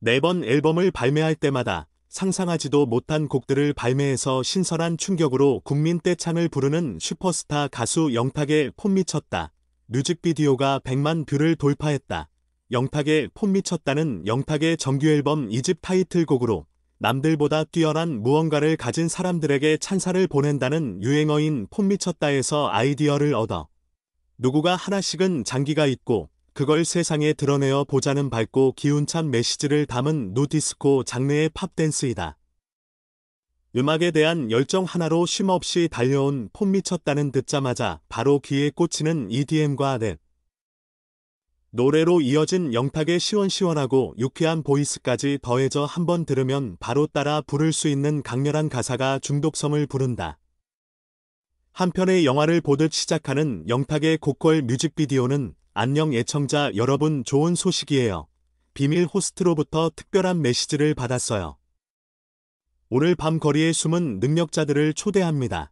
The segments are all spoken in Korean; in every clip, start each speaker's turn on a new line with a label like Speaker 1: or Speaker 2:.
Speaker 1: 네 번 앨범을 발매할 때마다 상상하지도 못한 곡들을 발매해서 신선한 충격으로 국민 떼창을 부르는 슈퍼스타 가수 영탁의 폼 미쳤다. 뮤직비디오가 100만 뷰를 돌파했다. 영탁의 폼 미쳤다는 영탁의 정규앨범 2집 타이틀곡으로 남들보다 뛰어난 무언가를 가진 사람들에게 찬사를 보낸다는 유행어인 폼 미쳤다에서 아이디어를 얻어 누구가 하나씩은 장기가 있고 그걸 세상에 드러내어 보자는 밝고 기운찬 메시지를 담은 누디스코 장르의 팝댄스이다. 음악에 대한 열정 하나로 쉼없이 달려온 폼 미쳤다는 듣자마자 바로 귀에 꽂히는 EDM과 랩. 노래로 이어진 영탁의 시원시원하고 유쾌한 보이스까지 더해져 한번 들으면 바로 따라 부를 수 있는 강렬한 가사가 중독성을 부른다. 한편의 영화를 보듯 시작하는 영탁의 고퀄 뮤직비디오는 안녕 애청자 여러분 좋은 소식이에요. 비밀 호스트로부터 특별한 메시지를 받았어요. 오늘 밤 거리에 숨은 능력자들을 초대합니다.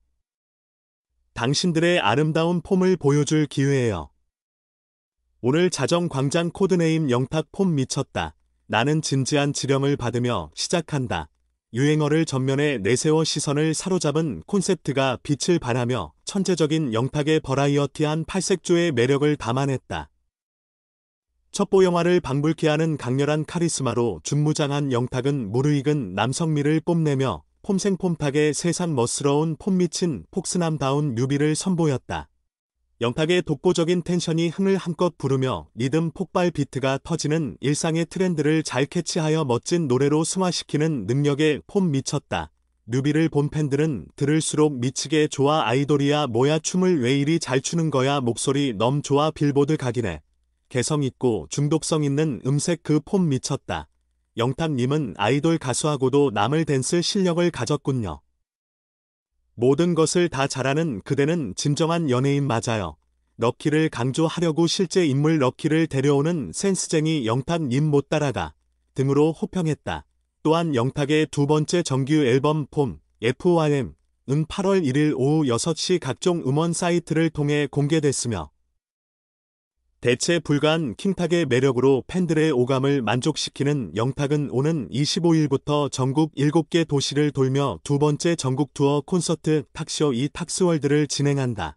Speaker 1: 당신들의 아름다운 폼을 보여줄 기회예요. 오늘 자정 광장 코드네임 영탁 폼 미쳤다. 나는 진지한 지령을 받으며 시작한다. 유행어를 전면에 내세워 시선을 사로잡은 콘셉트가 빛을 발하며 천재적인 영탁의 버라이어티한 팔색조의 매력을 담아냈다. 첩보 영화를 방불케 하는 강렬한 카리스마로 준무장한 영탁은 무르익은 남성미를 뽐내며 폼생폼탁의 세상 멋스러운 폼미친 폭스남다운 뮤비를 선보였다. 영탁의 독보적인 텐션이 흥을 한껏 부르며 리듬 폭발 비트가 터지는 일상의 트렌드를 잘 캐치하여 멋진 노래로 승화시키는 능력에 폼 미쳤다. 뮤비를 본 팬들은 들을수록 미치게 좋아 아이돌이야 뭐야 춤을 왜 이리 잘 추는 거야 목소리 넘 좋아 빌보드 각이네. 개성 있고 중독성 있는 음색 그 폼 미쳤다. 영탁님은 아이돌 가수하고도 남을 댄스 실력을 가졌군요. 모든 것을 다 잘하는 그대는 진정한 연예인 맞아요. 럭키를 강조하려고 실제 인물 럭키를 데려오는 센스쟁이 영탁 님못 따라가 등으로 호평했다. 또한 영탁의 두 번째 정규 앨범 폼 f o m 은 8월 1일 오후 6시 각종 음원 사이트를 통해 공개됐으며 대체 불가한 킹팍의 매력으로 팬들의 오감을 만족시키는 영팍은 오는 25일부터 전국 7개 도시를 돌며 두 번째 전국 투어 콘서트 탁쇼이탁스월드를 진행한다.